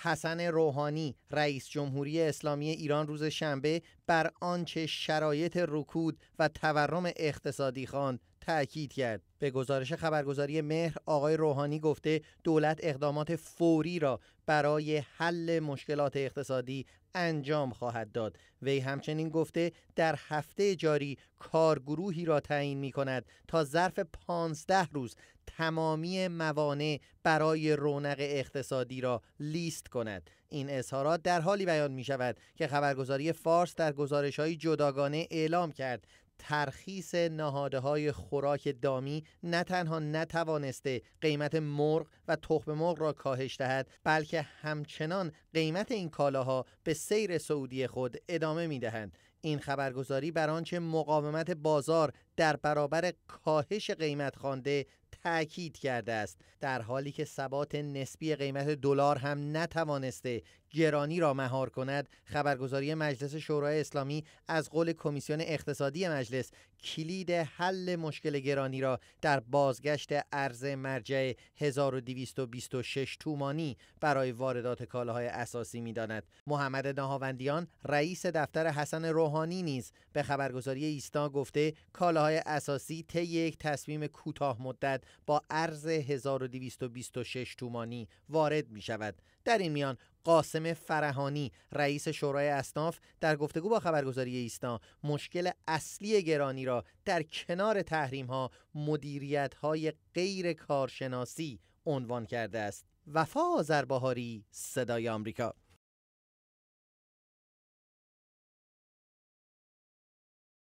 حسن روحانی رئیس جمهوری اسلامی ایران روز شنبه بر آنچه شرایط رکود و تورم اقتصادی خواند تاکید کرد به گزارش خبرگزاری مهر آقای روحانی گفته دولت اقدامات فوری را برای حل مشکلات اقتصادی انجام خواهد داد وی همچنین گفته در هفته جاری کارگروهی را تعیین می کند تا ظرف 15 روز تمامی موانع برای رونق اقتصادی را لیست کند این اظهارات در حالی بیان می شود که خبرگزاری فارس در گزارش های جداگانه اعلام کرد ترخیص نهاده های خوراک دامی نه تنها نتوانسته قیمت مرغ و تخم مرغ را کاهش دهد بلکه همچنان قیمت این کالاها به سیر سعودی خود ادامه می دهند. این خبرگزاری بر آنچه مقاومت بازار در برابر کاهش قیمت خوانده تاکید کرده است در حالی که ثبات نسبی قیمت دلار هم نتوانسته گرانی را مهار کند خبرگزاری مجلس شورای اسلامی از قول کمیسیون اقتصادی مجلس کلید حل مشکل گرانی را در بازگشت ارز مرجع 1226 تومانی برای واردات کالاهای اساسی میداند محمد نهاوندیان رئیس دفتر حسن روحانی نیز به خبرگزاری ایستا گفته کالاهای اساسی طی یک تصمیم کوتاه مدت با ارز 1226 تومانی وارد می شود. در این میان قاسم فرهانی رئیس شورای اصناف در گفتگو با خبرگزاری ایستا مشکل اصلی گرانی را در کنار تحریم ها مدیریت های غیر کارشناسی عنوان کرده است. وفا آذربهاری صدای آمریکا